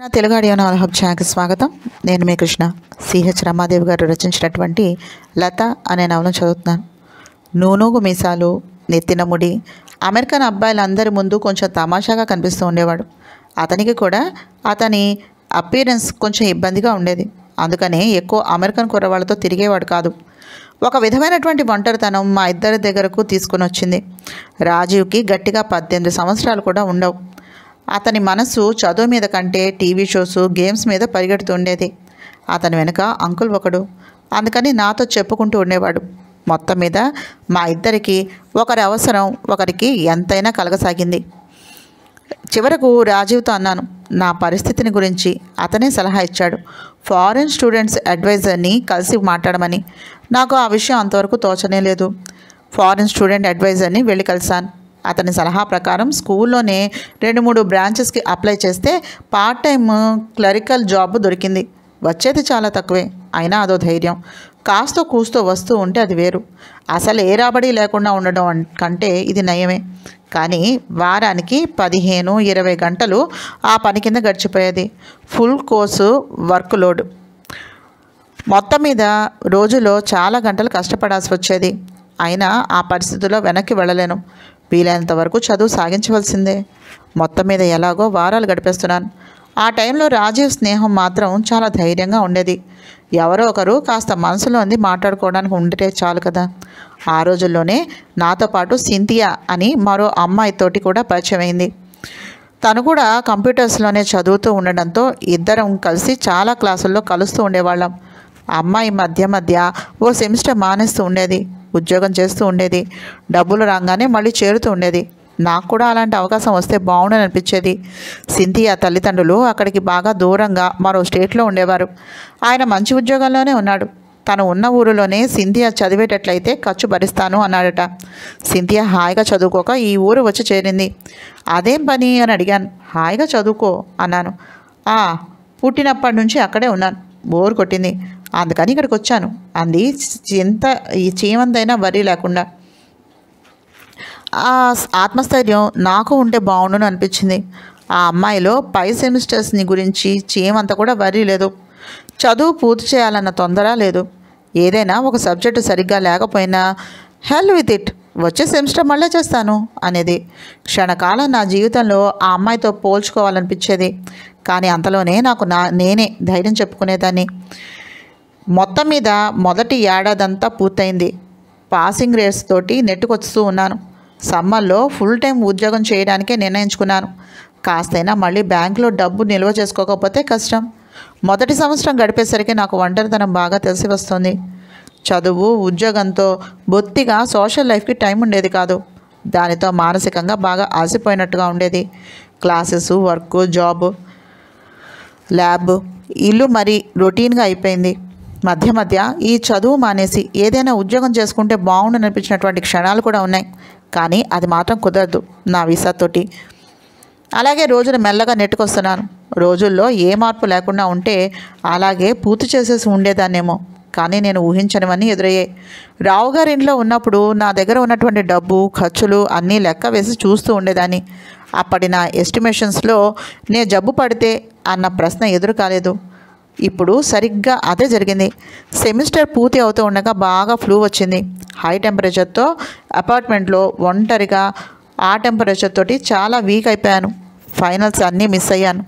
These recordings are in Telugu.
నా తెలుగు ఆడియో నావల్ హబ్ ఛానల్కి స్వాగతం నేను మీ కృష్ణ సిహెచ్ రమాదేవి గారు రచించినటువంటి లత అనే నవలం చదువుతున్నాను నూనూగు మీసాలు నెత్తిన ముడి అమెరికన్ అబ్బాయిలందరి ముందు కొంచెం తమాషాగా కనిపిస్తూ ఉండేవాడు అతనికి కూడా అతని అపీరెన్స్ కొంచెం ఇబ్బందిగా ఉండేది అందుకనే ఎక్కువ అమెరికన్ కుర్రవాళ్ళతో తిరిగేవాడు కాదు ఒక విధమైనటువంటి ఒంటరితనం మా ఇద్దరి దగ్గరకు తీసుకుని వచ్చింది రాజీవ్కి గట్టిగా పద్దెనిమిది సంవత్సరాలు కూడా ఉండవు అతని మనసు చదువు మీద కంటే టీవీ షోస్ గేమ్స్ మీద పరిగెడుతుండేది అతని వెనుక అంకుల్ ఒకడు అందుకని నాతో చెప్పుకుంటూ ఉండేవాడు మొత్తం మీద మా ఇద్దరికి ఒకరి అవసరం ఒకరికి ఎంతైనా కలగసాగింది చివరకు రాజీవ్తో అన్నాను నా పరిస్థితిని గురించి అతనే సలహా ఇచ్చాడు ఫారిన్ స్టూడెంట్స్ అడ్వైజర్ని కలిసి మాట్లాడమని నాకు ఆ విషయం అంతవరకు తోచనే లేదు ఫారిన్ స్టూడెంట్ అడ్వైజర్ని వెళ్ళి కలిశాను అతని సలహా ప్రకారం స్కూల్లోనే రెండు మూడు బ్రాంచెస్కి అప్లై చేస్తే పార్ట్ టైం క్లరికల్ జాబ్ దొరికింది వచ్చేది చాలా తక్కువే అయినా అదో ధైర్యం కాస్తో కూస్తో వస్తూ ఉంటే అది వేరు అసలు ఏ రాబడి లేకుండా ఉండడం కంటే ఇది నయమే కానీ వారానికి పదిహేను ఇరవై గంటలు ఆ పని కింద గడిచిపోయేది ఫుల్ కోర్సు వర్క్ లోడ్ మొత్తం మీద రోజులో చాలా గంటలు కష్టపడాల్సి వచ్చేది అయినా ఆ పరిస్థితుల్లో వెనక్కి వెళ్ళలేను వీలైనంత వరకు చదువు సాగించవలసిందే మొత్తం మీద ఎలాగో వారాలు గడిపేస్తున్నాను ఆ టైంలో రాజీవ్ స్నేహం మాత్రం చాలా ధైర్యంగా ఉండేది ఎవరో ఒకరు కాస్త మనసులో ఉంది మాట్లాడుకోవడానికి ఉంటే చాలు కదా ఆ రోజుల్లోనే నాతో పాటు సింథియా అని మరో అమ్మాయితోటి కూడా పరిచయం అయింది తను కూడా కంప్యూటర్స్లోనే చదువుతూ ఉండడంతో ఇద్దరం కలిసి చాలా క్లాసుల్లో కలుస్తూ ఉండేవాళ్ళం అమ్మాయి మధ్య మధ్య ఓ సెమిస్టర్ మానేస్తూ ఉండేది ఉద్యోగం చేస్తూ ఉండేది డబ్బులు రాగానే మళ్ళీ చేరుతూ ఉండేది నాకు కూడా అలాంటి అవకాశం వస్తే బాగుండని అనిపించేది సింధియా తల్లిదండ్రులు అక్కడికి బాగా దూరంగా మరో స్టేట్లో ఉండేవారు ఆయన మంచి ఉద్యోగంలోనే ఉన్నాడు తను ఉన్న ఊరిలోనే సింధియా చదివేటట్లయితే ఖర్చు భరిస్తాను అన్నాడట సింధియా హాయిగా చదువుకోక ఈ ఊరు వచ్చి చేరింది అదేం పని అని అడిగాను హాయిగా చదువుకో అన్నాను పుట్టినప్పటి నుంచి అక్కడే ఉన్నాను బోర్ కొట్టింది అందుకని ఇక్కడికి వచ్చాను అంది ఎంత చేయమందైనా వరి లేకుండా ఆ ఆత్మస్థైర్యం నాకు ఉంటే అని అనిపించింది ఆ అమ్మాయిలో పై సెమిస్టర్స్ని గురించి చేయమంత కూడా వరి లేదు చదువు పూర్తి చేయాలన్న తొందర లేదు ఏదైనా ఒక సబ్జెక్టు సరిగ్గా లేకపోయినా హెల్ విత్ ఇట్ వచ్చే సెమిస్టర్ మళ్ళీ చేస్తాను అనేది క్షణకాలం నా జీవితంలో ఆ అమ్మాయితో పోల్చుకోవాలనిపించేది కానీ అంతలోనే నాకు నా నేనే ధైర్యం చెప్పుకునేదాన్ని మొత్తం మీద మొదటి ఏడాదంతా పూర్తయింది పాసింగ్ రేట్స్ తోటి నెట్టుకొస్తూ ఉన్నాను సమ్మర్లో ఫుల్ టైం ఉద్యోగం చేయడానికే నిర్ణయించుకున్నాను కాస్తైనా మళ్ళీ బ్యాంకులో డబ్బు నిల్వ చేసుకోకపోతే కష్టం మొదటి సంవత్సరం గడిపేసరికి నాకు ఒంటరితనం బాగా తెలిసి వస్తుంది చదువు ఉద్యోగంతో బొత్తిగా సోషల్ లైఫ్కి టైం ఉండేది కాదు దానితో మానసికంగా బాగా ఆసిపోయినట్టుగా ఉండేది క్లాసెస్ వర్క్ జాబ్ ల్యాబ్ ఇల్లు మరి రొటీన్గా అయిపోయింది మధ్య మధ్య ఈ చదువు మానేసి ఏదైనా ఉద్యోగం చేసుకుంటే బాగుండు అనిపించినటువంటి క్షణాలు కూడా ఉన్నాయి కానీ అది మాత్రం కుదరదు నా వీసాతోటి అలాగే రోజులు మెల్లగా నెట్టుకొస్తున్నాను రోజుల్లో ఏ మార్పు లేకుండా ఉంటే అలాగే పూర్తి చేసేసి ఉండేదాన్నేమో కానీ నేను ఊహించనివన్నీ ఎదురయ్యాయి రావుగారి ఇంట్లో ఉన్నప్పుడు నా దగ్గర ఉన్నటువంటి డబ్బు ఖర్చులు అన్నీ లెక్క వేసి చూస్తూ ఉండేదాన్ని అప్పటి నా ఎస్టిమేషన్స్లో నే జబ్బు పడితే అన్న ప్రశ్న ఎదురు కాలేదు ఇప్పుడు సరిగ్గా అదే జరిగింది సెమిస్టర్ పూర్తి అవుతూ ఉండగా బాగా ఫ్లూ వచ్చింది హై టెంపరేచర్తో అపార్ట్మెంట్లో ఒంటరిగా ఆ టెంపరేచర్ తోటి చాలా వీక్ అయిపోయాను ఫైనల్స్ అన్నీ మిస్ అయ్యాను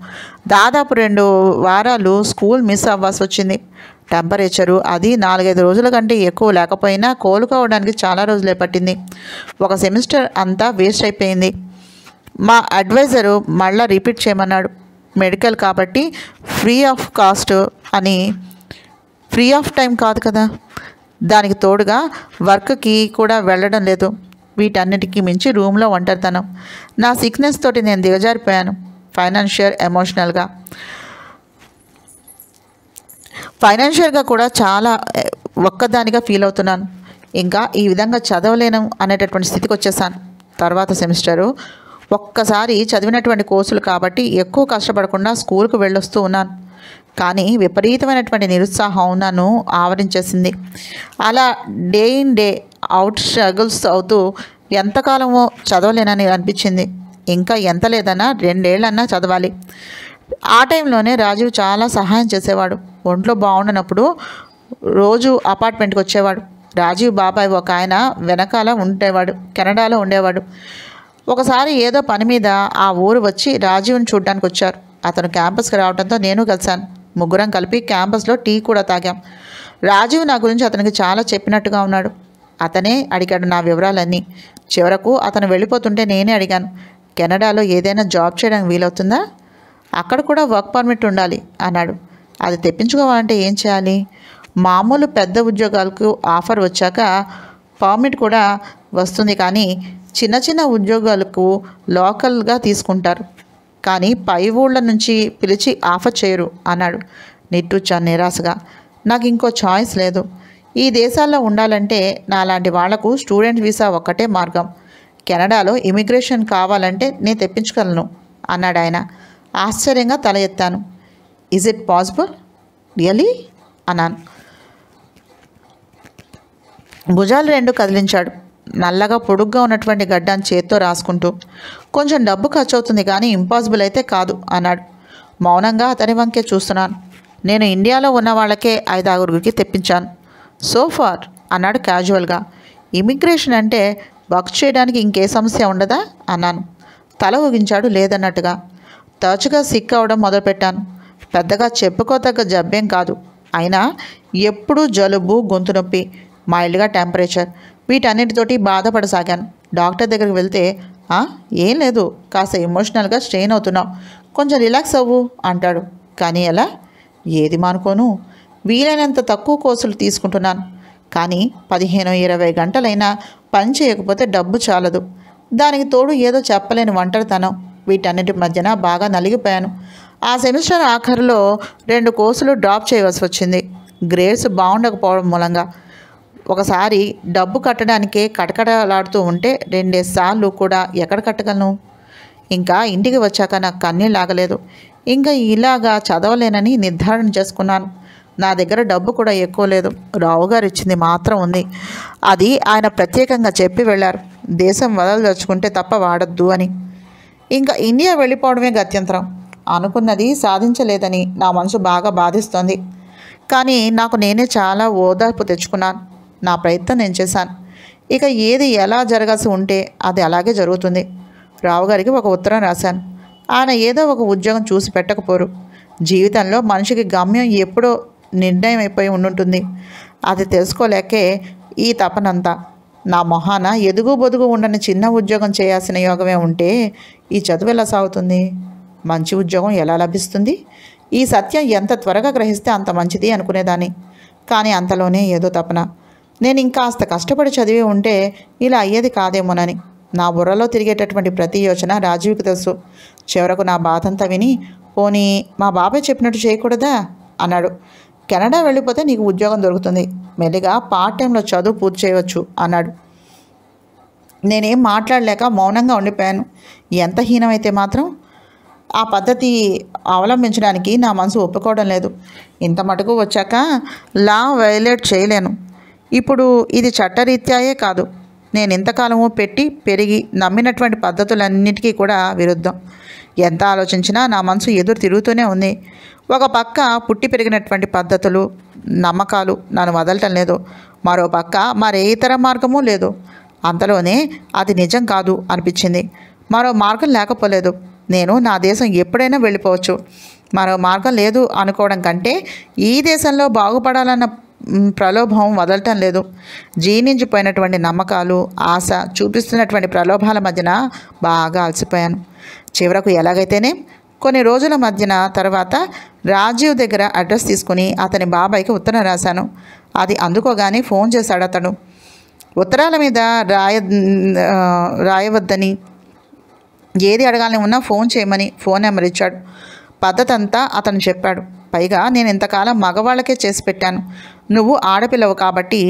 దాదాపు రెండు వారాలు స్కూల్ మిస్ అవ్వాల్సి వచ్చింది టెంపరేచరు అది నాలుగైదు రోజుల కంటే ఎక్కువ లేకపోయినా కోలుకోవడానికి చాలా రోజులే పట్టింది ఒక సెమిస్టర్ అంతా వేస్ట్ అయిపోయింది మా అడ్వైజరు మళ్ళీ రిపీట్ చేయమన్నాడు మెడికల్ కాబట్టి ఫ్రీ ఆఫ్ కాస్ట్ అని ఫ్రీ ఆఫ్ టైం కాదు కదా దానికి తోడుగా వర్క్కి కూడా వెళ్ళడం లేదు వీటన్నిటికీ మించి రూమ్లో ఒంటరితనం నా సిక్నెస్ తోటి నేను దిగజారిపోయాను ఫైనాన్షియల్ ఎమోషనల్గా ఫైనాన్షియల్గా కూడా చాలా ఒక్కదానిగా ఫీల్ అవుతున్నాను ఇంకా ఈ విధంగా చదవలేను అనేటటువంటి స్థితికి వచ్చేసాను తర్వాత సెమిస్టరు ఒక్కసారి చదివినటువంటి కోర్సులు కాబట్టి ఎక్కువ కష్టపడకుండా స్కూల్కు వెళ్ళొస్తూ ఉన్నాను కానీ విపరీతమైనటువంటి నిరుత్సాహం నన్ను ఆవరించేసింది అలా day in day out struggles అవుతూ ఎంతకాలమో చదవలేనని అనిపించింది ఇంకా ఎంత లేదన్నా రెండేళ్ళన్నా చదవాలి ఆ టైంలోనే రాజీవ్ చాలా సహాయం చేసేవాడు ఒంట్లో బాగుండనప్పుడు రోజు అపార్ట్మెంట్కి వచ్చేవాడు రాజీవ్ బాబాయ్ ఒక ఆయన వెనకాల ఉండేవాడు కెనడాలో ఉండేవాడు ఒకసారి ఏదో పని మీద ఆ ఊరు వచ్చి రాజీవ్ని చూడ్డానికి వచ్చారు అతను క్యాంపస్కి రావడంతో నేను కలిశాను ముగ్గురం కలిపి క్యాంపస్లో టీ కూడా తాగాం రాజీవ్ నా గురించి అతనికి చాలా చెప్పినట్టుగా ఉన్నాడు అతనే అడిగాడు నా వివరాలన్నీ చివరకు అతను వెళ్ళిపోతుంటే నేనే అడిగాను కెనడాలో ఏదైనా జాబ్ చేయడానికి వీలవుతుందా అక్కడ కూడా వర్క్ పర్మిట్ ఉండాలి అన్నాడు అది తెప్పించుకోవాలంటే ఏం చేయాలి మామూలు పెద్ద ఉద్యోగాలకు ఆఫర్ వచ్చాక పర్మిట్ కూడా వస్తుంది కానీ చిన్న చిన్న ఉద్యోగాలకు లోకల్గా తీసుకుంటారు కానీ పై ఊళ్ళ నుంచి పిలిచి ఆఫర్ చేయరు అన్నాడు నిట్టూచా నిరాశగా నాకు ఇంకో చాయిస్ లేదు ఈ దేశాల్లో ఉండాలంటే నాలాంటి వాళ్లకు స్టూడెంట్ వీసా ఒక్కటే మార్గం కెనడాలో ఇమిగ్రేషన్ కావాలంటే నేను తెప్పించగలను అన్నాడు ఆయన ఆశ్చర్యంగా తల ఎత్తాను ఇజ్ ఇట్ పాసిబుల్ రియలీ అన్నాను భుజాలు రెండు కదిలించాడు నల్లగా పొడుగ్గా ఉన్నటువంటి గడ్డాన్ని చేత్తో రాసుకుంటూ కొంచెం డబ్బు ఖర్చు అవుతుంది కానీ ఇంపాసిబుల్ అయితే కాదు అన్నాడు మౌనంగా అతని వంకే చూస్తున్నాను నేను ఇండియాలో ఉన్న వాళ్ళకే ఐదు ఐదారుగురికి తెప్పించాను సో ఫార్ అన్నాడు క్యాజువల్గా ఇమిగ్రేషన్ అంటే వర్క్ చేయడానికి ఇంకే సమస్య ఉండదా అన్నాను తల ఊగించాడు లేదన్నట్టుగా తరచుగా సిక్ అవడం మొదలుపెట్టాను పెద్దగా చెప్పుకోతగ్గ జబ్బేం కాదు అయినా ఎప్పుడూ జలుబు గొంతు నొప్పి మైల్డ్గా టెంపరేచర్ వీటన్నిటితోటి బాధపడసాగాను డాక్టర్ దగ్గరికి వెళ్తే ఏం లేదు కాస్త ఎమోషనల్గా స్ట్రెయిన్ అవుతున్నావు కొంచెం రిలాక్స్ అవ్వు అంటాడు కానీ ఎలా ఏది మానుకోను వీలైనంత తక్కువ కోర్సులు తీసుకుంటున్నాను కానీ పదిహేను ఇరవై గంటలైనా పని చేయకపోతే డబ్బు చాలదు దానికి తోడు ఏదో చెప్పలేని ఒంటరితనం వీటన్నిటి మధ్యన బాగా నలిగిపోయాను ఆ సెమిస్టర్ ఆఖరిలో రెండు కోర్సులు డ్రాప్ చేయవలసి వచ్చింది గ్రేడ్స్ బాగుండకపోవడం మూలంగా ఒకసారి డబ్బు కట్టడానికే కటకటలాడుతూ ఉంటే రెండేసి సార్లు కూడా ఎక్కడ కట్టగలను ఇంకా ఇంటికి వచ్చాక నాకు కన్నీ లాగలేదు ఇంకా ఇలాగా చదవలేనని నిర్ధారణ చేసుకున్నాను నా దగ్గర డబ్బు కూడా ఎక్కువ లేదు రావుగారు ఇచ్చింది మాత్రం ఉంది అది ఆయన ప్రత్యేకంగా చెప్పి వెళ్ళారు దేశం వదలదలుచుకుంటే తప్ప వాడద్దు అని ఇంకా ఇండియా వెళ్ళిపోవడమే గత్యంతరం అనుకున్నది సాధించలేదని నా మనసు బాగా బాధిస్తోంది కానీ నాకు నేనే చాలా ఓదార్పు తెచ్చుకున్నాను నా ప్రయత్నం నేను చేశాను ఇక ఏది ఎలా జరగాల్సి ఉంటే అది అలాగే జరుగుతుంది రావుగారికి ఒక ఉత్తరం రాశాను ఆయన ఏదో ఒక ఉద్యోగం చూసి పెట్టకపోరు జీవితంలో మనిషికి గమ్యం ఎప్పుడో నిర్ణయం అయిపోయి ఉండుంటుంది అది తెలుసుకోలేకే ఈ తపనంతా నా మొహాన ఎదుగు బొదుగు ఉండని చిన్న ఉద్యోగం చేయాల్సిన యోగమే ఉంటే ఈ చదువు ఎలా సాగుతుంది మంచి ఉద్యోగం ఎలా లభిస్తుంది ఈ సత్యం ఎంత త్వరగా గ్రహిస్తే అంత మంచిది అనుకునేదాన్ని కానీ అంతలోనే ఏదో తపన నేను ఇంకాస్త కష్టపడి చదివి ఉంటే ఇలా అయ్యేది కాదేమోనని నా బుర్రలో తిరిగేటటువంటి ప్రతి యోచన రాజీవ్కి తెలుసు చివరకు నా బాధంతా విని పోనీ మా బాబాయ్ చెప్పినట్టు చేయకూడదా అన్నాడు కెనడా వెళ్ళిపోతే నీకు ఉద్యోగం దొరుకుతుంది మెల్లిగా పార్ట్ టైంలో చదువు పూర్తి చేయవచ్చు అన్నాడు నేనేం మాట్లాడలేక మౌనంగా ఉండిపోయాను ఎంత హీనమైతే మాత్రం ఆ పద్ధతి అవలంబించడానికి నా మనసు ఒప్పుకోవడం లేదు ఇంత మటుకు వచ్చాక లా వైలేట్ చేయలేను ఇప్పుడు ఇది చట్టరీత్యాయే కాదు నేను ఇంతకాలము పెట్టి పెరిగి నమ్మినటువంటి పద్ధతులన్నిటికీ కూడా విరుద్ధం ఎంత ఆలోచించినా నా మనసు ఎదురు తిరుగుతూనే ఉంది ఒక పక్క పుట్టి పెరిగినటువంటి పద్ధతులు నమ్మకాలు నన్ను వదలటం లేదు మరో పక్క మరే ఇతర మార్గము లేదు అంతలోనే అది నిజం కాదు అనిపించింది మరో మార్గం లేకపోలేదు నేను నా దేశం ఎప్పుడైనా వెళ్ళిపోవచ్చు మరో మార్గం లేదు అనుకోవడం కంటే ఈ దేశంలో బాగుపడాలన్న ప్రలోభం వదలటం లేదు జీర్ణించిపోయినటువంటి నమ్మకాలు ఆశ చూపిస్తున్నటువంటి ప్రలోభాల మధ్యన బాగా అలసిపోయాను చివరకు ఎలాగైతేనే కొన్ని రోజుల మధ్యన తర్వాత రాజీవ్ దగ్గర అడ్రస్ తీసుకుని అతని బాబాయ్కి ఉత్తరం రాశాను అది అందుకోగానే ఫోన్ చేశాడు అతను ఉత్తరాల మీద రాయ రాయవద్దని ఏది అడగాలని ఉన్నా ఫోన్ చేయమని ఫోన్ నెంబర్ ఇచ్చాడు పద్ధతంతా అతను చెప్పాడు పైగా నేను ఇంతకాలం మగవాళ్ళకే చేసి పెట్టాను నువ్వు ఆడపిల్లవు కాబట్టి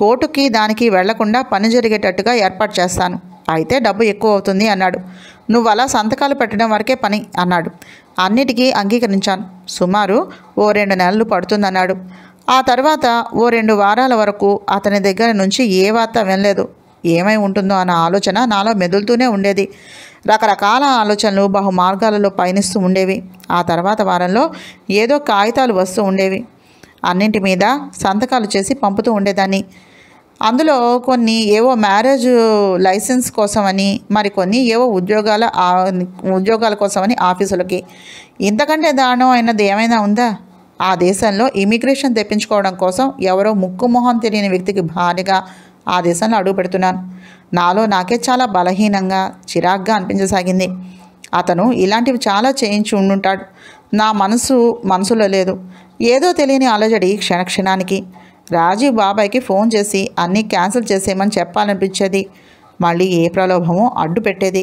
కోర్టుకి దానికి వెళ్లకుండా పని జరిగేటట్టుగా ఏర్పాటు చేస్తాను అయితే డబ్బు ఎక్కువ అవుతుంది అన్నాడు నువ్వు అలా సంతకాలు పెట్టడం వరకే పని అన్నాడు అన్నిటికీ అంగీకరించాను సుమారు ఓ రెండు నెలలు పడుతుందన్నాడు ఆ తర్వాత ఓ రెండు వారాల వరకు అతని దగ్గర నుంచి ఏ వార్త వినలేదు ఏమై ఉంటుందో అన్న ఆలోచన నాలో మెదులుతూనే ఉండేది రకరకాల ఆలోచనలు బహుమార్గాలలో పయనిస్తూ ఉండేవి ఆ తర్వాత వారంలో ఏదో కాగితాలు వస్తూ ఉండేవి అన్నింటి మీద సంతకాలు చేసి పంపుతూ ఉండేదాన్ని అందులో కొన్ని ఏవో మ్యారేజ్ లైసెన్స్ కోసమని మరికొన్ని ఏవో ఉద్యోగాల ఉద్యోగాల కోసమని ఆఫీసులకి ఇంతకంటే దానం అయినది ఏమైనా ఉందా ఆ దేశంలో ఇమిగ్రేషన్ తెప్పించుకోవడం కోసం ఎవరో ముక్కు మొహం తెలియని వ్యక్తికి భారీగా ఆ దేశంలో అడుగు పెడుతున్నాను నాలో నాకే చాలా బలహీనంగా చిరాగ్గా అనిపించసాగింది అతను ఇలాంటివి చాలా చేయించి ఉండుంటాడు నా మనసు మనసులో లేదు ఏదో తెలియని అలజడి క్షణక్షణానికి రాజీవ్ బాబాయ్కి ఫోన్ చేసి అన్నీ క్యాన్సిల్ చేసేయమని చెప్పాలనిపించేది మళ్ళీ ఏ ప్రలోభమో అడ్డు పెట్టేది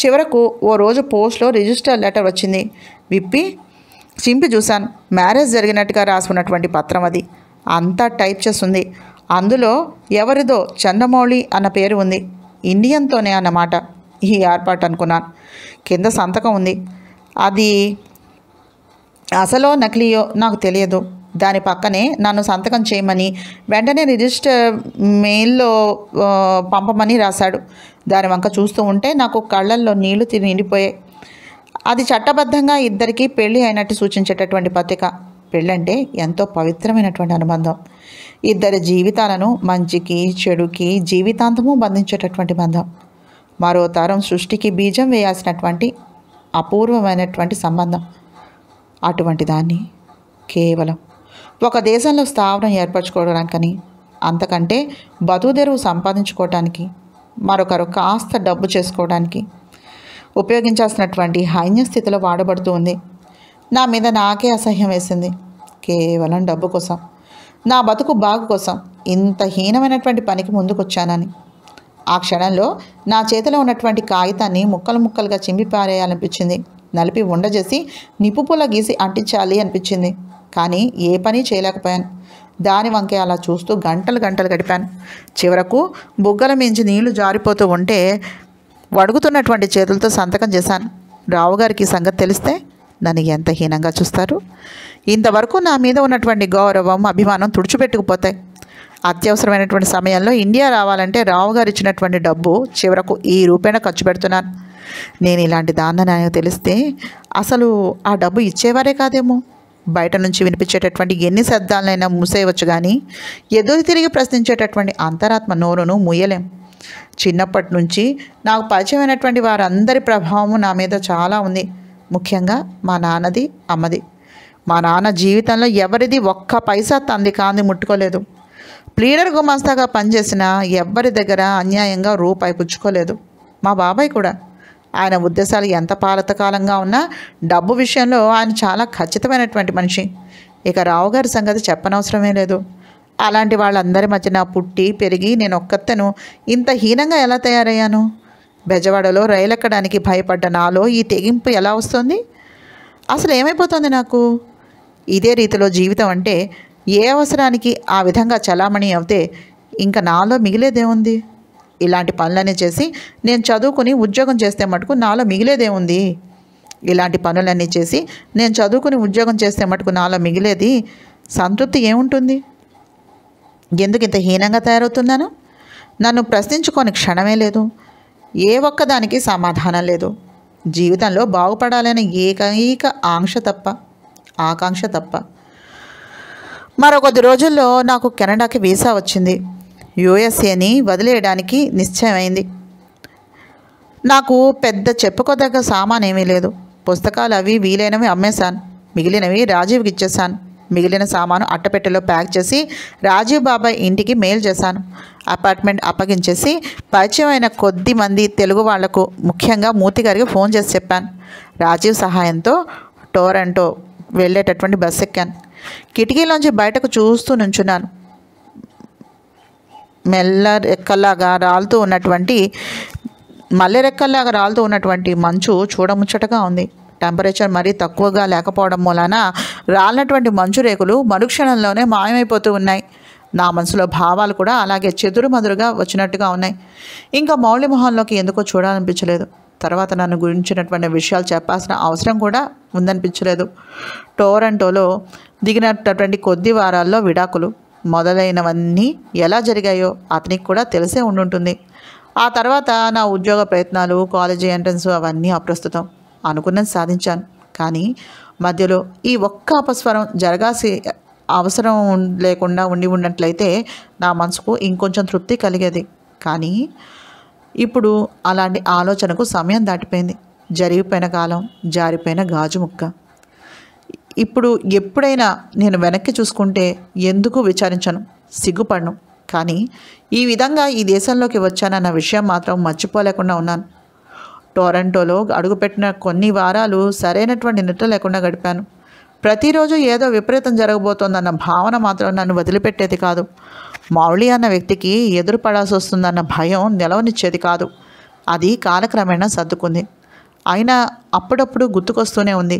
చివరకు ఓ రోజు పోస్ట్లో రిజిస్టర్ లెటర్ వచ్చింది విప్పి చింపి చూశాను మ్యారేజ్ జరిగినట్టుగా రాసుకున్నటువంటి పత్రం అది అంతా టైప్ చేస్తుంది అందులో ఎవరిదో చందమౌళి అన్న పేరు ఉంది ఇండియన్తోనే అన్నమాట ఈ ఏర్పాటు అనుకున్నాను కింద సంతకం ఉంది అది అసలో నకిలీయో నాకు తెలియదు దాని పక్కనే నన్ను సంతకం చేయమని వెంటనే రిజిస్టర్ మెయిల్లో పంపమని రాశాడు దాని వంక చూస్తూ ఉంటే నాకు కళ్ళల్లో నీళ్లు తిని నిండిపోయాయి అది చట్టబద్ధంగా ఇద్దరికీ పెళ్లి అయినట్టు సూచించేటటువంటి పత్రిక పెళ్ళంటే ఎంతో పవిత్రమైనటువంటి అనుబంధం ఇద్దరి జీవితాలను మంచికి చెడుకి జీవితాంతము బంధించేటటువంటి బంధం మరో తరం సృష్టికి బీజం వేయాల్సినటువంటి అపూర్వమైనటువంటి సంబంధం అటువంటి దాన్ని కేవలం ఒక దేశంలో స్థావరం ఏర్పరచుకోవడానికని అంతకంటే బతుదెరువు సంపాదించుకోవటానికి మరొకరు కాస్త డబ్బు చేసుకోవడానికి ఉపయోగించాల్సినటువంటి హైన్య స్థితిలో వాడబడుతూ ఉంది నా మీద నాకే అసహ్యం వేసింది కేవలం డబ్బు కోసం నా బతుకు బాగు కోసం ఇంత హీనమైనటువంటి పనికి ముందుకొచ్చానని ఆ క్షణంలో నా చేతిలో ఉన్నటువంటి కాగితాన్ని ముక్కలు ముక్కలుగా చింపి పారేయాలనిపించింది నలిపి ఉండజేసి నిప్పు పూల గీసి అంటించాలి అనిపించింది కానీ ఏ పని చేయలేకపోయాను దాని వంకే అలా చూస్తూ గంటలు గంటలు గడిపాను చివరకు బుగ్గల మించి నీళ్లు జారిపోతూ ఉంటే వడుగుతున్నటువంటి చేతులతో సంతకం చేశాను రావుగారికి సంగతి తెలిస్తే నన్ను ఎంత హీనంగా చూస్తారు ఇంతవరకు నా మీద ఉన్నటువంటి గౌరవం అభిమానం తుడిచిపెట్టుకుపోతాయి అత్యవసరమైనటువంటి సమయంలో ఇండియా రావాలంటే రావు గారు ఇచ్చినటువంటి డబ్బు చివరకు ఈ రూపేణ ఖర్చు పెడుతున్నాను నేను ఇలాంటి దాన్ని నాయకు తెలిస్తే అసలు ఆ డబ్బు ఇచ్చేవారే కాదేమో బయట నుంచి వినిపించేటటువంటి ఎన్ని శబ్దాలనైనా మూసేయవచ్చు కానీ ఎదురు తిరిగి ప్రశ్నించేటటువంటి అంతరాత్మ నోరును ముయ్యలేం చిన్నప్పటి నుంచి నాకు పరిచయమైనటువంటి వారందరి ప్రభావము నా మీద చాలా ఉంది ముఖ్యంగా మా నాన్నది అమ్మది మా నాన్న జీవితంలో ఎవరిది ఒక్క పైసా తంది కాంది ముట్టుకోలేదు ప్లీడర్ గుమాస్తాగా పనిచేసిన ఎవ్వరి దగ్గర అన్యాయంగా రూపాయి పుచ్చుకోలేదు మా బాబాయ్ కూడా ఆయన ఉద్దేశాలు ఎంత పాలతకాలంగా ఉన్నా డబ్బు విషయంలో ఆయన చాలా ఖచ్చితమైనటువంటి మనిషి ఇక రావు గారి సంగతి చెప్పనవసరమే లేదు అలాంటి వాళ్ళందరి మధ్యన పుట్టి పెరిగి నేను ఒక్కతను ఇంత హీనంగా ఎలా తయారయ్యాను బెజవాడలో రైలెక్కడానికి భయపడ్డ నాలో ఈ తెగింపు ఎలా వస్తుంది అసలు ఏమైపోతుంది నాకు ఇదే రీతిలో జీవితం అంటే ఏ అవసరానికి ఆ విధంగా చలామణి అవుతే ఇంకా నాలో మిగిలేదేముంది ఇలాంటి పనులన్నీ చేసి నేను చదువుకుని ఉద్యోగం చేస్తే మటుకు నాలో మిగిలేదేముంది ఇలాంటి పనులన్నీ చేసి నేను చదువుకుని ఉద్యోగం చేస్తే మటుకు నాలో మిగిలేది సంతృప్తి ఏముంటుంది ఎందుకు ఇంత హీనంగా తయారవుతున్నాను నన్ను ప్రశ్నించుకొని క్షణమే లేదు ఏ ఒక్కదానికి సమాధానం లేదు జీవితంలో బాగుపడాలనే ఏకైక ఆంక్ష తప్ప ఆకాంక్ష తప్ప మరొకది రోజుల్లో నాకు కెనడాకి వీసా వచ్చింది యుఎస్ఏని వదిలేయడానికి నిశ్చయమైంది నాకు పెద్ద చెప్పుకోదగ్గ సామాన్ ఏమీ లేదు పుస్తకాలు అవి వీలైనవి అమ్మేశాను మిగిలినవి రాజీవ్కి ఇచ్చేశాను మిగిలిన సామాను అట్టపెట్టెలో ప్యాక్ చేసి రాజీవ్ బాబాయ్ ఇంటికి మెయిల్ చేశాను అపార్ట్మెంట్ అప్పగించేసి పరిచయమైన కొద్ది మంది తెలుగు వాళ్లకు ముఖ్యంగా మూతి గారికి ఫోన్ చేసి చెప్పాను రాజీవ్ సహాయంతో టోరంటో వెళ్ళేటటువంటి బస్ ఎక్కాను కిటికీలోంచి బయటకు చూస్తూ నుంచున్నాను మెల్ల రెక్కల్లాగా రాలుతూ ఉన్నటువంటి మల్లె రెక్కల్లాగా రాలుతూ ఉన్నటువంటి మంచు చూడముచ్చటగా ఉంది టెంపరేచర్ మరీ తక్కువగా లేకపోవడం మూలాన రాలినటువంటి మంచు రేకులు మరుక్షణంలోనే మాయమైపోతూ ఉన్నాయి నా మనసులో భావాలు కూడా అలాగే చెదురుమదురుగా వచ్చినట్టుగా ఉన్నాయి ఇంకా మొహంలోకి ఎందుకో చూడాలనిపించలేదు తర్వాత నన్ను గురించినటువంటి విషయాలు చెప్పాల్సిన అవసరం కూడా ఉందనిపించలేదు టోరంటోలో దిగినటువంటి కొద్ది వారాల్లో విడాకులు మొదలైనవన్నీ ఎలా జరిగాయో అతనికి కూడా తెలిసే ఉండుంటుంది ఆ తర్వాత నా ఉద్యోగ ప్రయత్నాలు కాలేజీ ఎంట్రన్స్ అవన్నీ అప్రస్తుతం అనుకున్నది సాధించాను కానీ మధ్యలో ఈ ఒక్క అపస్వరం జరగాసి అవసరం లేకుండా ఉండి ఉన్నట్లయితే నా మనసుకు ఇంకొంచెం తృప్తి కలిగేది కానీ ఇప్పుడు అలాంటి ఆలోచనకు సమయం దాటిపోయింది జరిగిపోయిన కాలం జారిపోయిన గాజు ముక్క ఇప్పుడు ఎప్పుడైనా నేను వెనక్కి చూసుకుంటే ఎందుకు విచారించను సిగ్గుపడను కానీ ఈ విధంగా ఈ దేశంలోకి వచ్చానన్న విషయం మాత్రం మర్చిపోలేకుండా ఉన్నాను టొరంటోలో అడుగుపెట్టిన కొన్ని వారాలు సరైనటువంటి నిద్ర లేకుండా గడిపాను ప్రతిరోజు ఏదో విపరీతం జరగబోతోందన్న భావన మాత్రం నన్ను వదిలిపెట్టేది కాదు మౌళి అన్న వ్యక్తికి ఎదురుపడాల్సి వస్తుందన్న భయం నిలవనిచ్చేది కాదు అది కాలక్రమేణా సర్దుకుంది అయినా అప్పుడప్పుడు గుర్తుకొస్తూనే ఉంది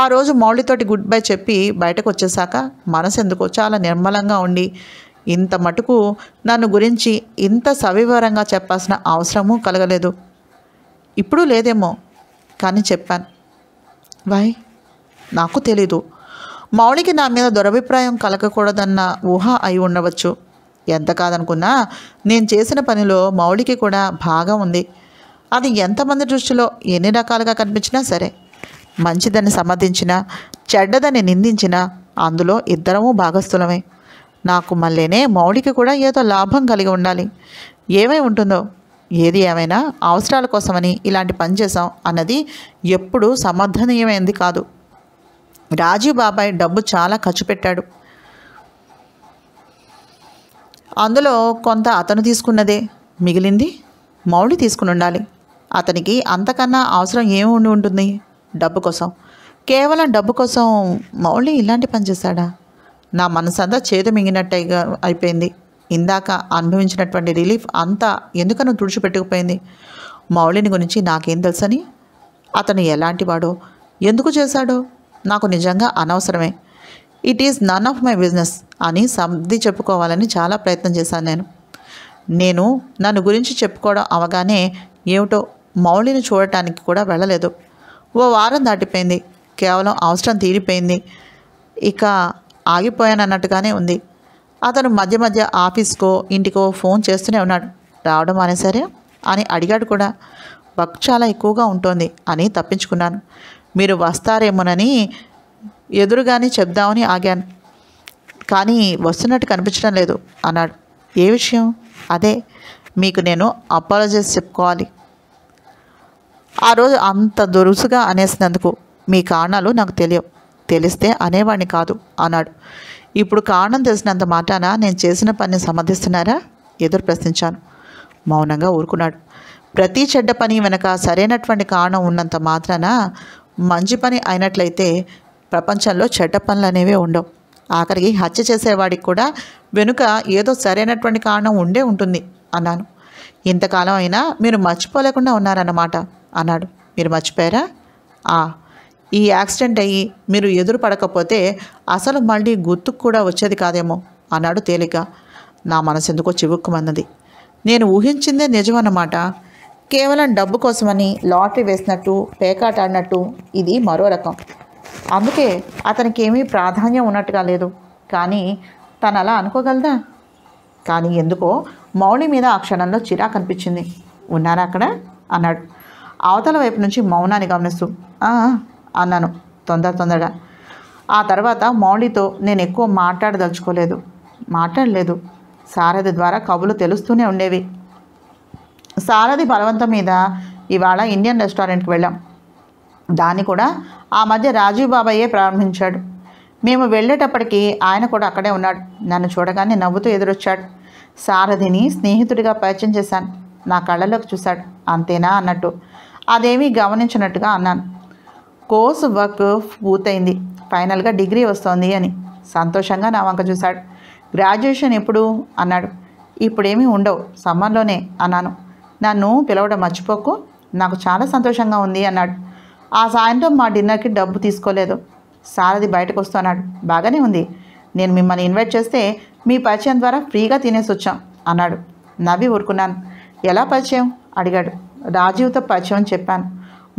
ఆ రోజు మౌళితోటి గుడ్ బై చెప్పి బయటకు వచ్చేసాక మనసు ఎందుకో చాలా నిర్మలంగా ఉండి ఇంత మటుకు నన్ను గురించి ఇంత సవివరంగా చెప్పాల్సిన అవసరమూ కలగలేదు ఇప్పుడు లేదేమో కానీ చెప్పాను వాయ్ నాకు తెలీదు మౌళికి నా మీద దురభిప్రాయం కలగకూడదన్న ఊహ అయి ఉండవచ్చు ఎంత కాదనుకున్నా నేను చేసిన పనిలో మౌళికి కూడా భాగం ఉంది అది ఎంతమంది దృష్టిలో ఎన్ని రకాలుగా కనిపించినా సరే మంచిదని సమర్థించిన చెడ్డదని నిందించినా అందులో ఇద్దరము భాగస్థులమే నాకు మళ్ళీనే మౌళికి కూడా ఏదో లాభం కలిగి ఉండాలి ఏమై ఉంటుందో ఏది ఏమైనా అవసరాల కోసమని ఇలాంటి పని చేసాం అన్నది ఎప్పుడూ సమర్థనీయమైనది కాదు రాజీవ్ బాబాయ్ డబ్బు చాలా ఖర్చు పెట్టాడు అందులో కొంత అతను తీసుకున్నదే మిగిలింది మౌళి తీసుకుని ఉండాలి అతనికి అంతకన్నా అవసరం ఏముండి ఉంటుంది డబ్బు కోసం కేవలం డబ్బు కోసం మౌళి ఇలాంటి పని చేశాడా నా మనసంతా చేదు మింగినట్టు అయిపోయింది ఇందాక అనుభవించినటువంటి రిలీఫ్ అంతా ఎందుకనో తుడిచిపెట్టుకుపోయింది మౌళిని గురించి నాకేం తెలుసని అతను ఎలాంటివాడో ఎందుకు చేశాడో నాకు నిజంగా అనవసరమే it is none of my business అని సర్ది చెప్పుకోవాలని చాలా ప్రయత్నం చేశాను నేను నేను నన్ను గురించి చెప్పుకోవడం అవగానే ఏమిటో మౌళిని చూడటానికి కూడా వెళ్ళలేదు ఓ వారం దాటిపోయింది కేవలం అవసరం తీరిపోయింది ఇక ఆగిపోయానన్నట్టుగానే ఉంది అతను మధ్య మధ్య ఆఫీస్కో ఇంటికో ఫోన్ చేస్తూనే ఉన్నాడు రావడం అనేసరే అని అడిగాడు కూడా వర్క్ చాలా ఎక్కువగా ఉంటుంది అని తప్పించుకున్నాను మీరు వస్తారేమోనని ఎదురుగానే చెప్దామని ఆగాను కానీ వస్తున్నట్టు కనిపించడం లేదు అన్నాడు ఏ విషయం అదే మీకు నేను అపాలజైజ్ చెప్పుకోవాలి ఆ రోజు అంత దురుసుగా అనేసినందుకు మీ కారణాలు నాకు తెలియవు తెలిస్తే అనేవాడిని కాదు అన్నాడు ఇప్పుడు కారణం తెలిసినంత మాటాన నేను చేసిన పని సమర్థిస్తున్నారా ఎదురు ప్రశ్నించాను మౌనంగా ఊరుకున్నాడు ప్రతి చెడ్డ పని వెనక సరైనటువంటి కారణం ఉన్నంత మాత్రాన మంచి పని అయినట్లయితే ప్రపంచంలో చెడ్డ పనులు అనేవి ఉండవు ఆఖరికి హత్య చేసేవాడికి కూడా వెనుక ఏదో సరైనటువంటి కారణం ఉండే ఉంటుంది అన్నాను ఇంతకాలం అయినా మీరు మర్చిపోలేకుండా ఉన్నారన్నమాట అన్నాడు మీరు మర్చిపోయారా ఈ యాక్సిడెంట్ అయ్యి మీరు ఎదురు పడకపోతే అసలు మళ్ళీ గుర్తుకు కూడా వచ్చేది కాదేమో అన్నాడు తేలిక నా మనసు ఎందుకో చివుక్కుమన్నది నేను ఊహించిందే నిజమన్నమాట కేవలం డబ్బు కోసమని లాటరీ వేసినట్టు పేకాటాడినట్టు ఆడినట్టు ఇది మరో రకం అందుకే అతనికి ఏమీ ప్రాధాన్యం ఉన్నట్టుగా లేదు కానీ తను అలా అనుకోగలదా కానీ ఎందుకో మౌళి మీద ఆ క్షణంలో చిరాకు అనిపించింది ఉన్నారా అక్కడ అన్నాడు అవతల వైపు నుంచి మౌనాన్ని గమనిస్తూ అన్నాను తొందర తొందరగా ఆ తర్వాత మౌళితో నేను ఎక్కువ మాట్లాడదలుచుకోలేదు మాట్లాడలేదు సారథి ద్వారా కబులు తెలుస్తూనే ఉండేవి సారథి బలవంతం మీద ఇవాళ ఇండియన్ రెస్టారెంట్కి వెళ్ళాం దాన్ని కూడా ఆ మధ్య రాజీవ్ బాబాయే ప్రారంభించాడు మేము వెళ్ళేటప్పటికి ఆయన కూడా అక్కడే ఉన్నాడు నన్ను చూడగానే నవ్వుతూ ఎదురొచ్చాడు సారథిని స్నేహితుడిగా పరిచయం చేశాను నా కళ్ళలోకి చూశాడు అంతేనా అన్నట్టు అదేమీ గమనించినట్టుగా అన్నాను కోర్సు వర్క్ పూర్తయింది ఫైనల్గా డిగ్రీ వస్తోంది అని సంతోషంగా నా వంక చూశాడు గ్రాడ్యుయేషన్ ఎప్పుడు అన్నాడు ఇప్పుడేమీ ఉండవు సమ్మర్లోనే అన్నాను నన్ను పిలవడం మర్చిపోకు నాకు చాలా సంతోషంగా ఉంది అన్నాడు ఆ సాయంత్రం మా డిన్నర్కి డబ్బు తీసుకోలేదు సారథి బయటకు వస్తున్నాడు బాగానే ఉంది నేను మిమ్మల్ని ఇన్వైట్ చేస్తే మీ పరిచయం ద్వారా ఫ్రీగా తినేసి వచ్చాం అన్నాడు నవ్వి ఊరుకున్నాను ఎలా పరిచయం అడిగాడు రాజీవ్తో పరిచయం చెప్పాను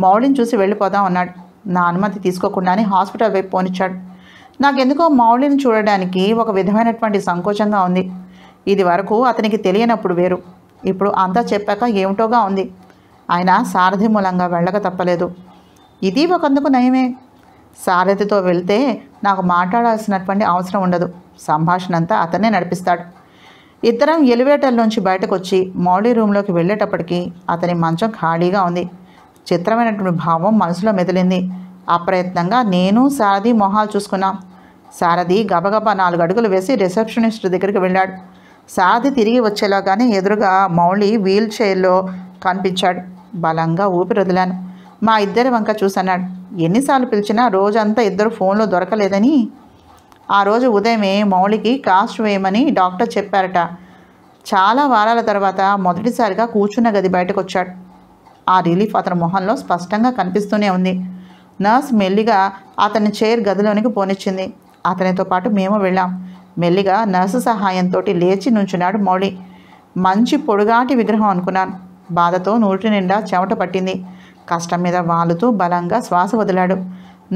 మౌళిని చూసి వెళ్ళిపోదాం అన్నాడు నా అనుమతి తీసుకోకుండానే హాస్పిటల్ వైపు పోనిచ్చాడు నాకెందుకో మౌళిని చూడడానికి ఒక విధమైనటువంటి సంకోచంగా ఉంది ఇది వరకు అతనికి తెలియనప్పుడు వేరు ఇప్పుడు అంతా చెప్పాక ఏమిటోగా ఉంది ఆయన సారథి మూలంగా వెళ్ళక తప్పలేదు ఇది ఒకందుకు నయమే సారథితో వెళ్తే నాకు మాట్లాడాల్సినటువంటి అవసరం ఉండదు సంభాషణ అంతా అతనే నడిపిస్తాడు ఇద్దరం ఎలివేటర్లోంచి బయటకు వచ్చి మౌళి రూమ్లోకి వెళ్ళేటప్పటికీ అతని మంచం ఖాళీగా ఉంది చిత్రమైనటువంటి భావం మనసులో మెదిలింది అప్రయత్నంగా నేను సారథి మొహాలు చూసుకున్నాం సారథి గబగబా నాలుగు అడుగులు వేసి రిసెప్షనిస్ట్ దగ్గరికి వెళ్ళాడు సారథి తిరిగి కానీ ఎదురుగా మౌళి వీల్ చైర్లో కనిపించాడు బలంగా ఊపిరి వదిలాను మా ఇద్దరి వంక చూసన్నాడు ఎన్నిసార్లు పిలిచినా రోజంతా ఇద్దరు ఫోన్లో దొరకలేదని ఆ రోజు ఉదయమే మౌళికి కాస్ట్ వేయమని డాక్టర్ చెప్పారట చాలా వారాల తర్వాత మొదటిసారిగా కూర్చున్న గది బయటకు వచ్చాడు ఆ రిలీఫ్ అతని మొహంలో స్పష్టంగా కనిపిస్తూనే ఉంది నర్స్ మెల్లిగా అతని చైర్ గదిలోనికి పోనిచ్చింది అతనితో పాటు మేము వెళ్ళాం మెల్లిగా నర్సు సహాయంతో లేచి నుంచున్నాడు మౌళి మంచి పొడుగాటి విగ్రహం అనుకున్నాను బాధతో నూటి నిండా చెమట పట్టింది కష్టం మీద వాలుతూ బలంగా శ్వాస వదిలాడు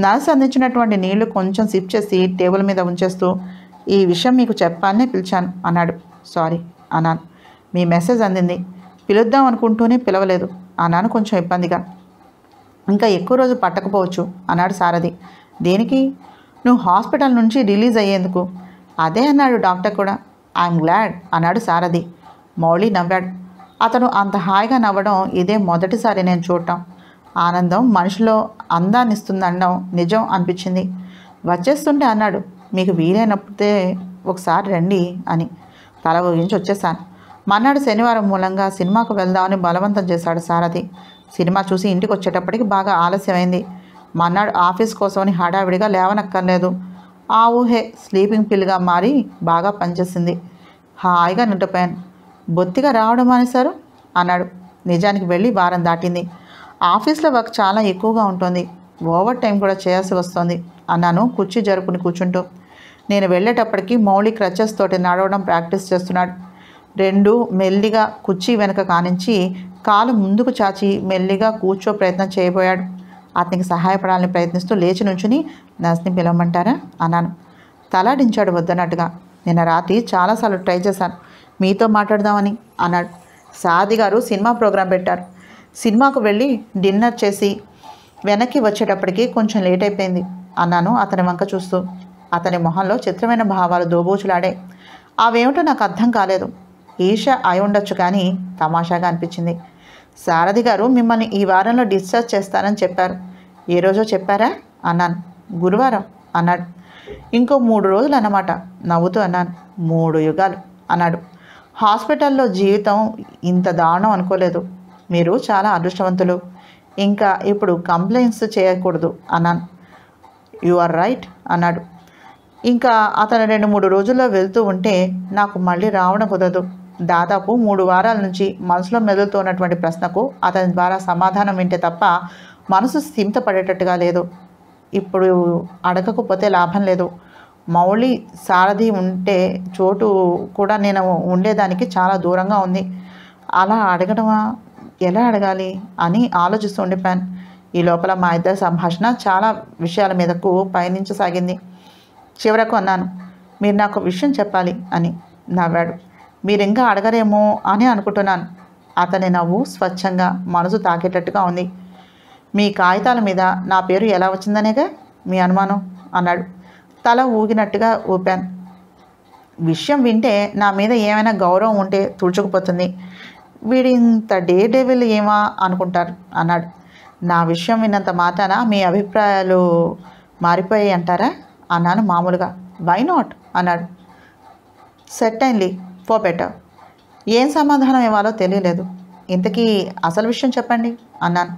నర్స్ అందించినటువంటి నీళ్లు కొంచెం సిప్ చేసి టేబుల్ మీద ఉంచేస్తూ ఈ విషయం మీకు చెప్పాలనే పిలిచాను అన్నాడు సారీ అన్నాను మీ మెసేజ్ అందింది పిలుద్దాం అనుకుంటూనే పిలవలేదు అన్నాను కొంచెం ఇబ్బందిగా ఇంకా ఎక్కువ రోజు పట్టకపోవచ్చు అన్నాడు సారథి దేనికి నువ్వు హాస్పిటల్ నుంచి రిలీజ్ అయ్యేందుకు అదే అన్నాడు డాక్టర్ కూడా ఐఎమ్ గ్లాడ్ అన్నాడు సారథి మౌళి నవ్వాడు అతను అంత హాయిగా నవ్వడం ఇదే మొదటిసారి నేను చూడటం ఆనందం మనిషిలో అందాన్నిస్తుందనడం నిజం అనిపించింది వచ్చేస్తుంటే అన్నాడు మీకు వీలైనప్పుడే ఒకసారి రండి అని తల ఊగించి వచ్చేసాను మన్నాడు శనివారం మూలంగా సినిమాకు వెళ్దామని బలవంతం చేశాడు సారథి సినిమా చూసి ఇంటికి వచ్చేటప్పటికి బాగా ఆలస్యమైంది మన్నాడు ఆఫీస్ కోసమని హడావిడిగా లేవనక్కర్లేదు ఆ ఊహే స్లీపింగ్ పిల్గా మారి బాగా పనిచేసింది హాయిగా నిండిపోయాను బొత్తిగా రావడం అనేసారు అన్నాడు నిజానికి వెళ్ళి వారం దాటింది ఆఫీస్లో వర్క్ చాలా ఎక్కువగా ఉంటుంది ఓవర్ టైం కూడా చేయాల్సి వస్తుంది అన్నాను కుర్చీ జరుపుని కూర్చుంటూ నేను వెళ్ళేటప్పటికి మౌలిక్ రచెస్ తోటి నడవడం ప్రాక్టీస్ చేస్తున్నాడు రెండు మెల్లిగా కుర్చీ వెనక కానించి కాలు ముందుకు చాచి మెల్లిగా కూర్చో ప్రయత్నం చేయబోయాడు అతనికి సహాయపడాలని ప్రయత్నిస్తూ లేచి నుంచుని నర్స్ని పిలవమంటారా అన్నాను తలాడించాడు వద్దన్నట్టుగా నిన్న రాత్రి చాలాసార్లు ట్రై చేశాను మీతో మాట్లాడదామని అన్నాడు సాది గారు సినిమా ప్రోగ్రాం పెట్టారు సినిమాకు వెళ్ళి డిన్నర్ చేసి వెనక్కి వచ్చేటప్పటికి కొంచెం లేట్ అయిపోయింది అన్నాను అతని వంక చూస్తూ అతని మొహంలో చిత్రమైన భావాలు దోబూచులాడే అవేమిటో నాకు అర్థం కాలేదు ఈష అయి ఉండొచ్చు కానీ తమాషాగా అనిపించింది సారథి గారు మిమ్మల్ని ఈ వారంలో డిశ్చార్జ్ చేస్తారని చెప్పారు ఏ రోజో చెప్పారా అన్నాను గురువారం అన్నాడు ఇంకో మూడు రోజులు అన్నమాట నవ్వుతూ అన్నాను మూడు యుగాలు అన్నాడు హాస్పిటల్లో జీవితం ఇంత దారుణం అనుకోలేదు మీరు చాలా అదృష్టవంతులు ఇంకా ఇప్పుడు కంప్లైంట్స్ చేయకూడదు అన్నాను యు ఆర్ రైట్ అన్నాడు ఇంకా అతను రెండు మూడు రోజుల్లో వెళ్తూ ఉంటే నాకు మళ్ళీ రావడం కుదరదు దాదాపు మూడు వారాల నుంచి మనసులో మెదులుతున్నటువంటి ప్రశ్నకు అతని ద్వారా సమాధానం వింటే తప్ప మనసు స్థిమితపడేటట్టుగా లేదు ఇప్పుడు అడగకపోతే లాభం లేదు మౌళి సారథి ఉంటే చోటు కూడా నేను ఉండేదానికి చాలా దూరంగా ఉంది అలా అడగడమా ఎలా అడగాలి అని ఆలోచిస్తూ ఉండిపోయాను ఈ లోపల మా ఇద్దరి సంభాషణ చాలా విషయాల మీదకు పయనించసాగింది చివరకు అన్నాను మీరు నాకు విషయం చెప్పాలి అని నవ్వాడు మీరు ఇంకా అడగరేమో అని అనుకుంటున్నాను అతని నవ్వు స్వచ్ఛంగా మనసు తాకేటట్టుగా ఉంది మీ కాగితాల మీద నా పేరు ఎలా వచ్చిందనేగా మీ అనుమానం అన్నాడు తల ఊగినట్టుగా ఊపాను విషయం వింటే నా మీద ఏమైనా గౌరవం ఉంటే తుడుచుకుపోతుంది వీడింత డే డేవిల్ ఏమా అనుకుంటారు అన్నాడు నా విషయం విన్నంత మాత్రాన మీ అభిప్రాయాలు మారిపోయాయి అంటారా అన్నాను మామూలుగా వై నాట్ అన్నాడు సెట్ అయింది పోపెట్టా ఏం సమాధానం ఇవ్వాలో తెలియలేదు ఇంతకీ అసలు విషయం చెప్పండి అన్నాను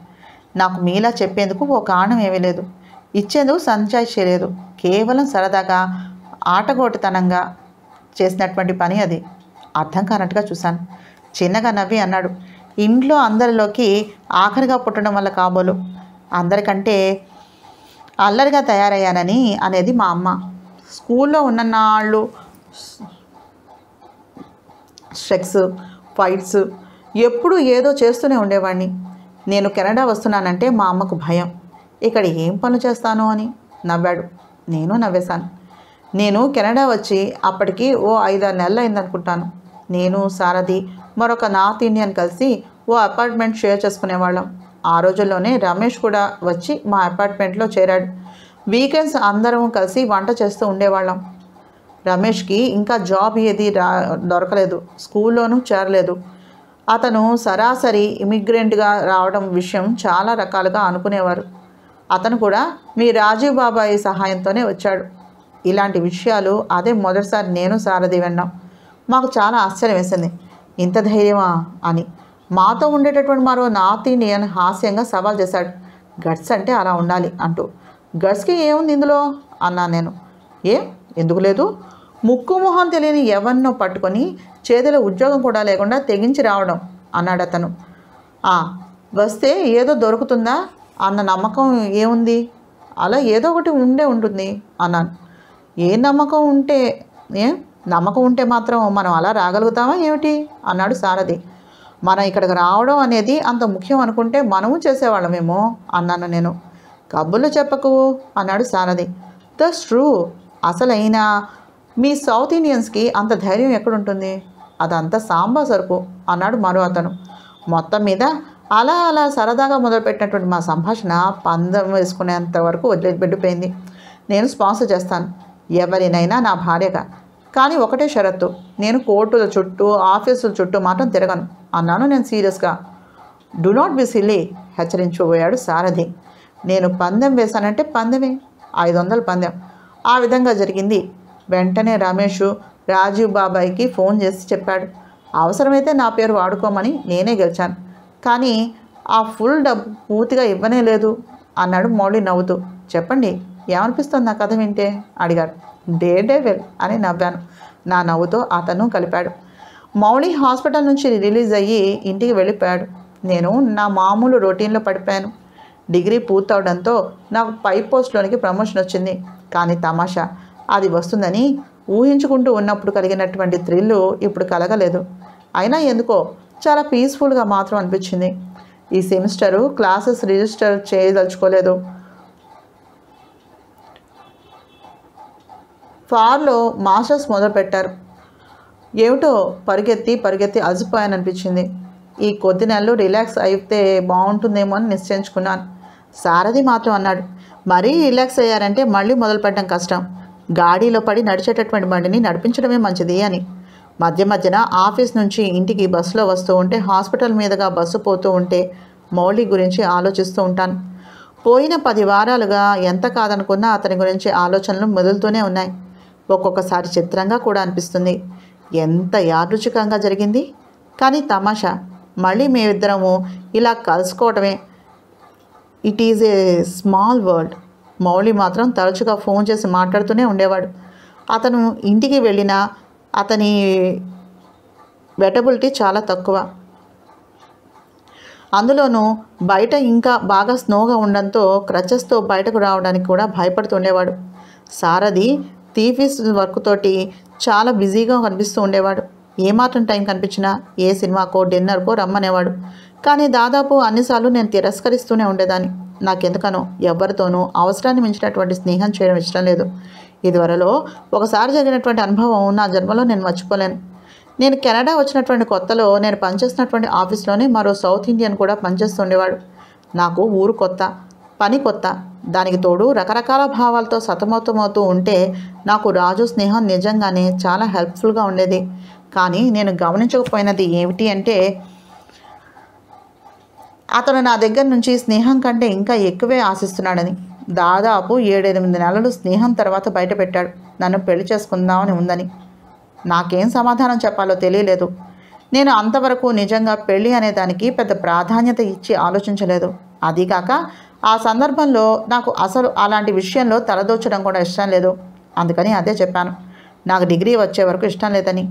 నాకు మీలా చెప్పేందుకు ఓ కారణం ఏమీ లేదు ఇచ్చేందుకు సంజాయిషీ లేదు కేవలం సరదాగా ఆటగోటుతనంగా చేసినటువంటి పని అది అర్థం కానట్టుగా చూశాను చిన్నగా నవ్వి అన్నాడు ఇంట్లో అందరిలోకి ఆఖరిగా పుట్టడం వల్ల కాబోలు అందరికంటే అల్లరిగా తయారయ్యానని అనేది మా అమ్మ స్కూల్లో ఉన్న నాళ్ళు స్ట్రెక్స్ ఫైట్స్ ఎప్పుడూ ఏదో చేస్తూనే ఉండేవాడిని నేను కెనడా వస్తున్నానంటే మా అమ్మకు భయం ఇక్కడ ఏం పనులు చేస్తాను అని నవ్వాడు నేను నవ్వేశాను నేను కెనడా వచ్చి అప్పటికి ఓ ఐదారు నెలలు అయిందనుకుంటాను నేను సారథి మరొక నార్త్ ఇండియన్ కలిసి ఓ అపార్ట్మెంట్ షేర్ చేసుకునేవాళ్ళం ఆ రోజుల్లోనే రమేష్ కూడా వచ్చి మా అపార్ట్మెంట్లో చేరాడు వీకెండ్స్ అందరం కలిసి వంట చేస్తూ ఉండేవాళ్ళం రమేష్కి ఇంకా జాబ్ ఏది రా దొరకలేదు స్కూల్లోనూ చేరలేదు అతను సరాసరి ఇమిగ్రెంట్గా రావడం విషయం చాలా రకాలుగా అనుకునేవారు అతను కూడా మీ రాజీవ్ బాబాయ్ సహాయంతోనే వచ్చాడు ఇలాంటి విషయాలు అదే మొదటిసారి నేను సారథి విన్నాం మాకు చాలా ఆశ్చర్యం వేసింది ఇంత ధైర్యమా అని మాతో ఉండేటటువంటి మరో నార్త్ ఇండియన్ హాస్యంగా సవాల్ చేశాడు గట్స్ అంటే అలా ఉండాలి అంటూ గట్స్కి ఏముంది ఇందులో అన్నా నేను ఏ ఎందుకు లేదు ముక్కు మొహం తెలియని ఎవరినో పట్టుకొని చేతిలో ఉద్యోగం కూడా లేకుండా తెగించి రావడం అన్నాడు అతను వస్తే ఏదో దొరుకుతుందా అన్న నమ్మకం ఏముంది అలా ఏదో ఒకటి ఉండే ఉంటుంది అన్నాను ఏ నమ్మకం ఉంటే ఏ నమ్మకం ఉంటే మాత్రం మనం అలా రాగలుగుతామా ఏమిటి అన్నాడు సారథి మనం ఇక్కడికి రావడం అనేది అంత ముఖ్యం అనుకుంటే మనము చేసేవాళ్ళమేమో అన్నాను నేను కబుర్లు చెప్పకు అన్నాడు సారథి ద ట్రూ అసలైన మీ సౌత్ ఇండియన్స్కి అంత ధైర్యం ఎక్కడుంటుంది అదంతా సాంబా సరుకు అన్నాడు మరో అతను మొత్తం మీద అలా అలా సరదాగా మొదలుపెట్టినటువంటి మా సంభాషణ పందం వేసుకునేంత వరకు వదిలిపెట్టిపోయింది నేను స్పాన్సర్ చేస్తాను ఎవరినైనా నా భార్యగా కానీ ఒకటే షరత్తు నేను కోర్టుల చుట్టూ ఆఫీసుల చుట్టూ మాత్రం తిరగను అన్నాను నేను సీరియస్గా డు నాట్ బి సిల్లీ హెచ్చరించిపోయాడు సారథి నేను పందెం వేశానంటే పందెమే ఐదు వందల పందెం ఆ విధంగా జరిగింది వెంటనే రమేష్ రాజీవ్ బాబాయ్కి ఫోన్ చేసి చెప్పాడు అవసరమైతే నా పేరు వాడుకోమని నేనే గెలిచాను కానీ ఆ ఫుల్ డబ్బు పూర్తిగా ఇవ్వనే లేదు అన్నాడు మౌళి నవ్వుతూ చెప్పండి ఏమనిపిస్తుంది నా కథ వింటే అడిగాడు డే డే వెల్ అని నవ్వాను నా నవ్వుతో అతను కలిపాడు మౌళి హాస్పిటల్ నుంచి రిలీజ్ అయ్యి ఇంటికి వెళ్ళిపోయాడు నేను నా మామూలు రొటీన్లో పడిపోయాను డిగ్రీ పూర్తవడంతో నాకు పై పోస్ట్లోనికి ప్రమోషన్ వచ్చింది కానీ తమాషా అది వస్తుందని ఊహించుకుంటూ ఉన్నప్పుడు కలిగినటువంటి థ్రిల్లు ఇప్పుడు కలగలేదు అయినా ఎందుకో చాలా పీస్ఫుల్గా మాత్రం అనిపించింది ఈ సెమిస్టరు క్లాసెస్ రిజిస్టర్ చేయదలుచుకోలేదు ఫార్లో మాస్టర్స్ మొదలుపెట్టారు ఏమిటో పరిగెత్తి పరిగెత్తి అలసిపోయాను అనిపించింది ఈ కొద్ది నెలలు రిలాక్స్ అయితే బాగుంటుందేమో అని నిశ్చయించుకున్నాను సారథి మాత్రం అన్నాడు మరీ రిలాక్స్ అయ్యారంటే మళ్ళీ మొదలు పెట్టడం కష్టం గాడిలో పడి నడిచేటటువంటి బండిని నడిపించడమే మంచిది అని మధ్య మధ్యన ఆఫీస్ నుంచి ఇంటికి బస్సులో వస్తూ ఉంటే హాస్పిటల్ మీదుగా బస్సు పోతూ ఉంటే మౌళి గురించి ఆలోచిస్తూ ఉంటాను పోయిన పది వారాలుగా ఎంత కాదనుకున్నా అతని గురించి ఆలోచనలు మొదలుతూనే ఉన్నాయి ఒక్కొక్కసారి చిత్రంగా కూడా అనిపిస్తుంది ఎంత యాదృచికంగా జరిగింది కానీ తమాషా మళ్ళీ మేమిద్దరము ఇలా కలుసుకోవటమే it is a small world Mouli మాత్రం తరచుగా ఫోన్ చేసి మాట్లాడుతూనే ఉండేవాడు అతను ఇంటికి వెళ్ళినా అతని వెటబిలిటీ చాలా తక్కువ అందులోనూ బయట ఇంకా బాగా స్నోగా ఉండడంతో క్రచెస్తో బయటకు రావడానికి కూడా భయపడుతుండేవాడు సారథి థీఫీస్ వర్క్ తోటి చాలా బిజీగా కనిపిస్తూ ఉండేవాడు ఏమాత్రం టైం కనిపించినా ఏ సినిమాకో డిన్నర్కో రమ్మనేవాడు కానీ దాదాపు అన్నిసార్లు నేను తిరస్కరిస్తూనే ఉండేదాన్ని నాకెందుకనో ఎవరితోనూ అవసరాన్ని మించినటువంటి స్నేహం చేయడం ఇష్టం లేదు ఇదివరలో ఒకసారి జరిగినటువంటి అనుభవం నా జన్మలో నేను మర్చిపోలేను నేను కెనడా వచ్చినటువంటి కొత్తలో నేను పనిచేస్తున్నటువంటి ఆఫీస్లోనే మరో సౌత్ ఇండియన్ కూడా పనిచేస్తుండేవాడు నాకు ఊరు కొత్త పని కొత్త దానికి తోడు రకరకాల భావాలతో సతమతమవుతూ ఉంటే నాకు రాజు స్నేహం నిజంగానే చాలా హెల్ప్ఫుల్గా ఉండేది కానీ నేను గమనించకపోయినది ఏమిటి అంటే అతను నా దగ్గర నుంచి స్నేహం కంటే ఇంకా ఎక్కువే ఆశిస్తున్నాడని దాదాపు ఏడెనిమిది నెలలు స్నేహం తర్వాత బయటపెట్టాడు నన్ను పెళ్లి చేసుకుందామని ఉందని నాకేం సమాధానం చెప్పాలో తెలియలేదు నేను అంతవరకు నిజంగా పెళ్ళి అనే దానికి పెద్ద ప్రాధాన్యత ఇచ్చి ఆలోచించలేదు అదీకాక ఆ సందర్భంలో నాకు అసలు అలాంటి విషయంలో తలదోచడం కూడా ఇష్టం లేదు అందుకని అదే చెప్పాను నాకు డిగ్రీ వచ్చే వరకు ఇష్టం లేదని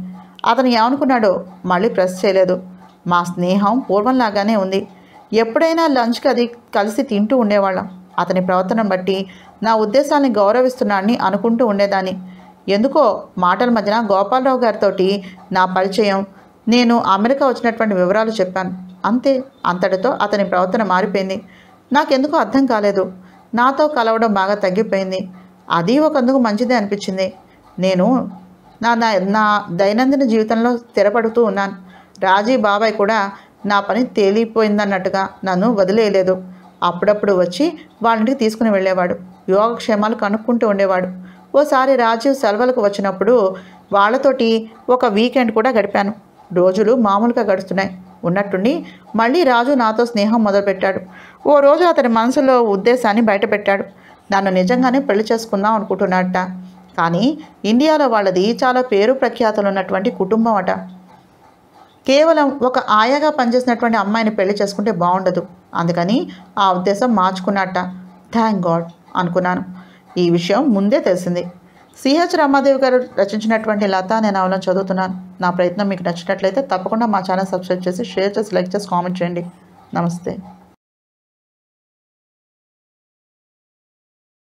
అతను ఏమనుకున్నాడో మళ్ళీ ప్రెస్ చేయలేదు మా స్నేహం పూర్వంలాగానే ఉంది ఎప్పుడైనా లంచ్కి అది కలిసి తింటూ ఉండేవాళ్ళం అతని ప్రవర్తన బట్టి నా ఉద్దేశాన్ని గౌరవిస్తున్నాడని అనుకుంటూ ఉండేదాన్ని ఎందుకో మాటల మధ్యన గోపాలరావు గారితో నా పరిచయం నేను అమెరికా వచ్చినటువంటి వివరాలు చెప్పాను అంతే అంతటితో అతని ప్రవర్తన మారిపోయింది నాకెందుకో అర్థం కాలేదు నాతో కలవడం బాగా తగ్గిపోయింది అది ఒకందుకు మంచిదే అనిపించింది నేను నా నా దైనందిన జీవితంలో స్థిరపడుతూ ఉన్నాను రాజీ బాబాయ్ కూడా నా పని తేలిపోయిందన్నట్టుగా నన్ను వదిలేయలేదు అప్పుడప్పుడు వచ్చి వాళ్ళింటికి తీసుకుని వెళ్ళేవాడు యోగక్షేమాలు కనుక్కుంటూ ఉండేవాడు ఓసారి రాజీవ్ సెలవులకు వచ్చినప్పుడు వాళ్ళతోటి ఒక వీకెండ్ కూడా గడిపాను రోజులు మామూలుగా గడుస్తున్నాయి ఉన్నట్టుండి మళ్ళీ రాజు నాతో స్నేహం మొదలుపెట్టాడు ఓ రోజు అతని మనసులో ఉద్దేశాన్ని బయటపెట్టాడు నన్ను నిజంగానే పెళ్లి చేసుకుందాం అనుకుంటున్నాడట కానీ ఇండియాలో వాళ్ళది చాలా పేరు ప్రఖ్యాతలు ఉన్నటువంటి కుటుంబం అట కేవలం ఒక ఆయాగా పనిచేసినటువంటి అమ్మాయిని పెళ్లి చేసుకుంటే బాగుండదు అందుకని ఆ ఉద్దేశం మార్చుకున్నట్ట థ్యాంక్ గాడ్ అనుకున్నాను ఈ విషయం ముందే తెలిసింది సిహెచ్ రామాదేవి గారు రచించినటువంటి లత అనే నవలను చదువుతున్నాను నా ప్రయత్నం మీకు నచ్చినట్లయితే తప్పకుండా మా ఛానల్ సబ్స్క్రైబ్ చేసి షేర్ చేసి లైక్ చేసి కామెంట్ చేయండి నమస్తే